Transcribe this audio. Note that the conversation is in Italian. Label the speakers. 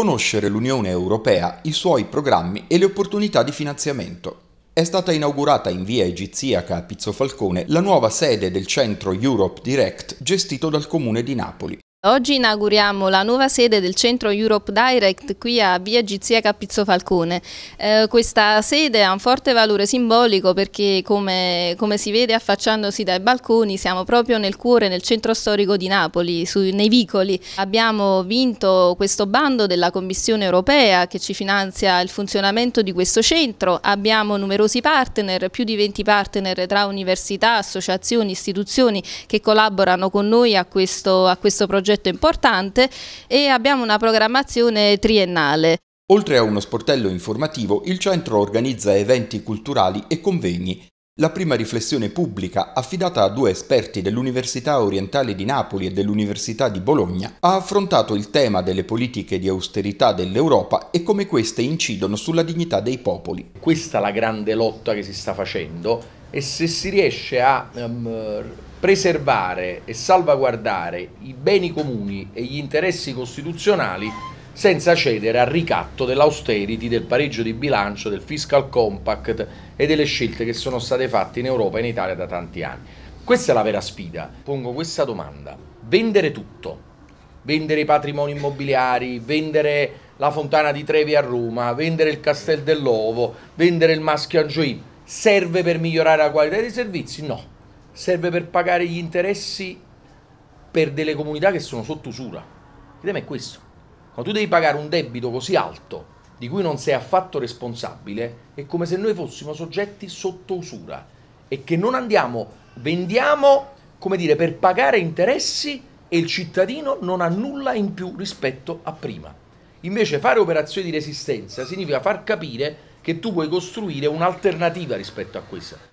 Speaker 1: conoscere l'Unione Europea, i suoi programmi e le opportunità di finanziamento. È stata inaugurata in via Egiziaca a Pizzo Falcone la nuova sede del centro Europe Direct gestito dal comune di Napoli.
Speaker 2: Oggi inauguriamo la nuova sede del centro Europe Direct qui a via Gizia Capizzo Falcone. Eh, questa sede ha un forte valore simbolico perché come, come, si vede affacciandosi dai balconi siamo proprio nel cuore, nel centro storico di Napoli, su, nei vicoli. Abbiamo vinto questo bando della Commissione europea che ci finanzia il funzionamento di questo centro, abbiamo numerosi partner, più di 20 partner tra università, associazioni, istituzioni che collaborano con noi a questo, a questo progetto progetto importante e abbiamo una programmazione triennale.
Speaker 1: Oltre a uno sportello informativo, il centro organizza eventi culturali e convegni la prima riflessione pubblica, affidata a due esperti dell'Università Orientale di Napoli e dell'Università di Bologna, ha affrontato il tema delle politiche di austerità dell'Europa e come queste incidono sulla dignità dei popoli. Questa è la grande lotta che si sta facendo
Speaker 3: e se si riesce a um, preservare e salvaguardare i beni comuni e gli interessi costituzionali senza cedere al ricatto dell'austerity, del pareggio di bilancio, del fiscal compact e delle scelte che sono state fatte in Europa e in Italia da tanti anni. Questa è la vera sfida. Pongo questa domanda. Vendere tutto, vendere i patrimoni immobiliari, vendere la fontana di Trevi a Roma, vendere il Castel dell'Ovo, vendere il Maschio Angioin, serve per migliorare la qualità dei servizi? No. Serve per pagare gli interessi per delle comunità che sono sotto usura. Il tema è questo. Quando tu devi pagare un debito così alto di cui non sei affatto responsabile, è come se noi fossimo soggetti sotto usura e che non andiamo, vendiamo, come dire, per pagare interessi e il cittadino non ha nulla in più rispetto a prima. Invece fare operazioni di resistenza significa far capire che tu puoi costruire
Speaker 1: un'alternativa rispetto a questa.